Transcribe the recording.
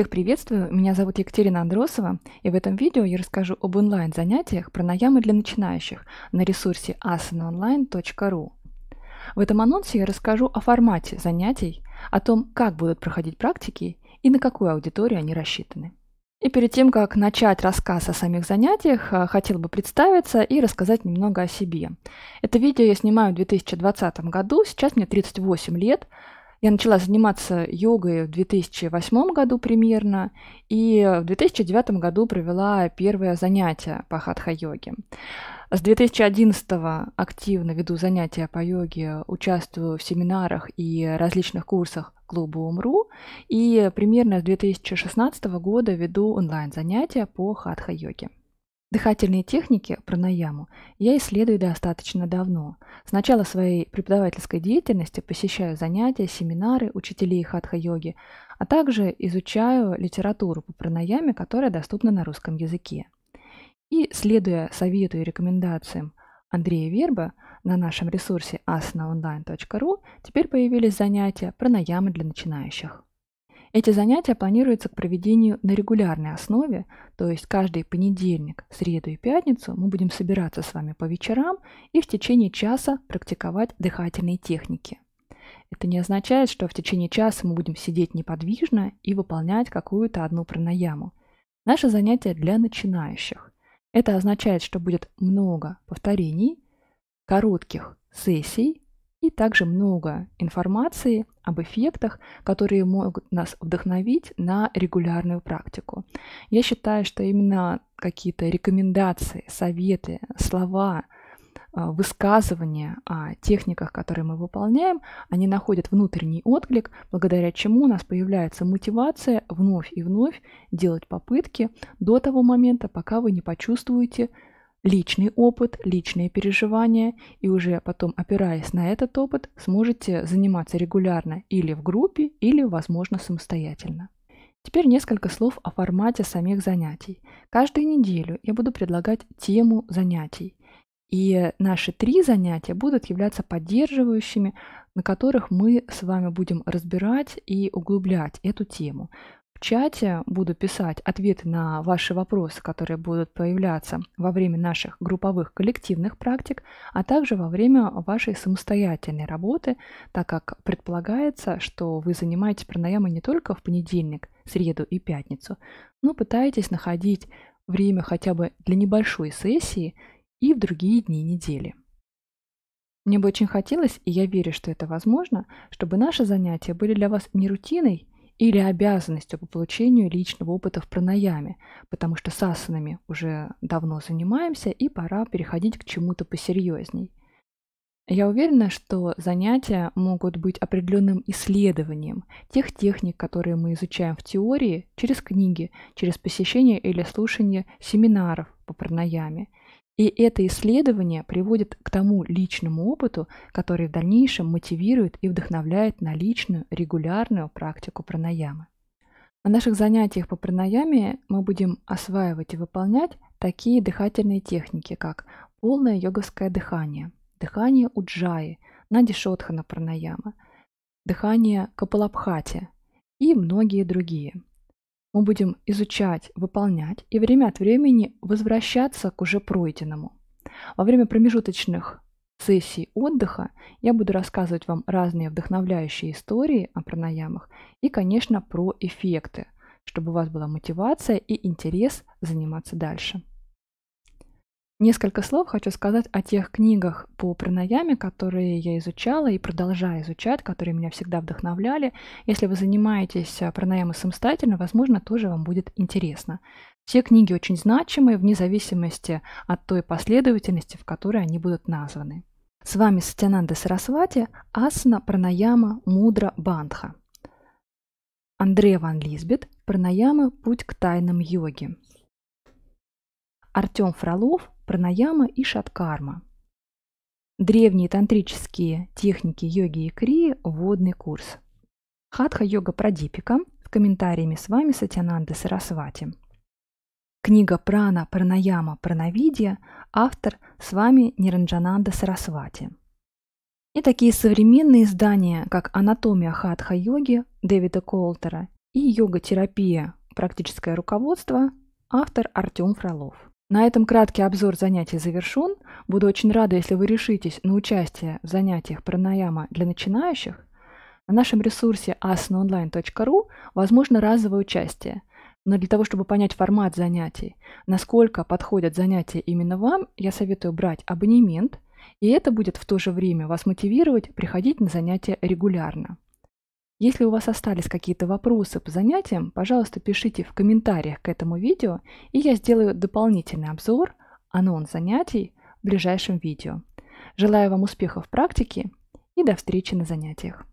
Всех приветствую, меня зовут Екатерина Андросова, и в этом видео я расскажу об онлайн-занятиях пранаямы для начинающих на ресурсе asanaonline.ru. В этом анонсе я расскажу о формате занятий, о том, как будут проходить практики и на какую аудиторию они рассчитаны. И перед тем, как начать рассказ о самих занятиях, а, хотела бы представиться и рассказать немного о себе. Это видео я снимаю в 2020 году, сейчас мне 38 лет, я начала заниматься йогой в 2008 году примерно, и в 2009 году провела первое занятие по хатха-йоге. С 2011 активно веду занятия по йоге, участвую в семинарах и различных курсах клуба Умру, и примерно с 2016 года веду онлайн занятия по хатха-йоге. Дыхательные техники пранаяму я исследую достаточно давно. С начала своей преподавательской деятельности посещаю занятия, семинары учителей хатха-йоги, а также изучаю литературу по пранаяме, которая доступна на русском языке. И следуя совету и рекомендациям Андрея Верба, на нашем ресурсе asnaonline.ru теперь появились занятия пранаямы для начинающих. Эти занятия планируются к проведению на регулярной основе, то есть каждый понедельник, среду и пятницу мы будем собираться с вами по вечерам и в течение часа практиковать дыхательные техники. Это не означает, что в течение часа мы будем сидеть неподвижно и выполнять какую-то одну пранаяму. Наше занятие для начинающих. Это означает, что будет много повторений, коротких сессий, и также много информации об эффектах, которые могут нас вдохновить на регулярную практику. Я считаю, что именно какие-то рекомендации, советы, слова, а, высказывания о техниках, которые мы выполняем, они находят внутренний отклик, благодаря чему у нас появляется мотивация вновь и вновь делать попытки до того момента, пока вы не почувствуете личный опыт, личные переживания, и уже потом, опираясь на этот опыт, сможете заниматься регулярно или в группе, или, возможно, самостоятельно. Теперь несколько слов о формате самих занятий. Каждую неделю я буду предлагать тему занятий. И наши три занятия будут являться поддерживающими, на которых мы с вами будем разбирать и углублять эту тему в чате буду писать ответы на ваши вопросы, которые будут появляться во время наших групповых коллективных практик, а также во время вашей самостоятельной работы, так как предполагается, что вы занимаетесь пранаямой не только в понедельник, среду и пятницу, но пытаетесь находить время хотя бы для небольшой сессии и в другие дни недели. Мне бы очень хотелось, и я верю, что это возможно, чтобы наши занятия были для вас не рутиной или обязанностью по получению личного опыта в пранаяме, потому что сасанами уже давно занимаемся и пора переходить к чему-то посерьезней. Я уверена, что занятия могут быть определенным исследованием тех техник, которые мы изучаем в теории, через книги, через посещение или слушание семинаров по пранаяме – и это исследование приводит к тому личному опыту, который в дальнейшем мотивирует и вдохновляет на личную, регулярную практику пранаямы. На наших занятиях по пранаяме мы будем осваивать и выполнять такие дыхательные техники, как полное йоговское дыхание, дыхание уджаи, надишотхана пранаяма, дыхание капалабхати и многие другие – мы будем изучать, выполнять и время от времени возвращаться к уже пройденному. Во время промежуточных сессий отдыха я буду рассказывать вам разные вдохновляющие истории о пранаямах и, конечно, про эффекты, чтобы у вас была мотивация и интерес заниматься дальше. Несколько слов хочу сказать о тех книгах по пранаяме, которые я изучала и продолжаю изучать, которые меня всегда вдохновляли. Если вы занимаетесь э, пранаямой самостоятельно, возможно, тоже вам будет интересно. Все книги очень значимые, вне зависимости от той последовательности, в которой они будут названы. С вами Сатянанда Сарасвати, асна Пранаяма Мудра Бандха. Андрей Ван Лизбет, Пранаяма «Путь к тайнам йоги». Артем Фролов, пранаяма и шаткарма. Древние тантрические техники йоги и крии – вводный курс. Хатха-йога Прадипика с комментариями с вами Сатянанда Сарасвати. Книга «Прана, пранаяма, пранавидия» автор с вами Ниранджананда Сарасвати. И такие современные издания, как «Анатомия хатха-йоги» Дэвида Колтера и «Йога-терапия. Практическое руководство» автор Артем Фролов. На этом краткий обзор занятий завершен. Буду очень рада, если вы решитесь на участие в занятиях пранаяма для начинающих. На нашем ресурсе asnaonline.ru возможно разовое участие. Но для того, чтобы понять формат занятий, насколько подходят занятия именно вам, я советую брать абонемент, и это будет в то же время вас мотивировать приходить на занятия регулярно. Если у вас остались какие-то вопросы по занятиям, пожалуйста, пишите в комментариях к этому видео, и я сделаю дополнительный обзор, анонс занятий в ближайшем видео. Желаю вам успехов в практике и до встречи на занятиях.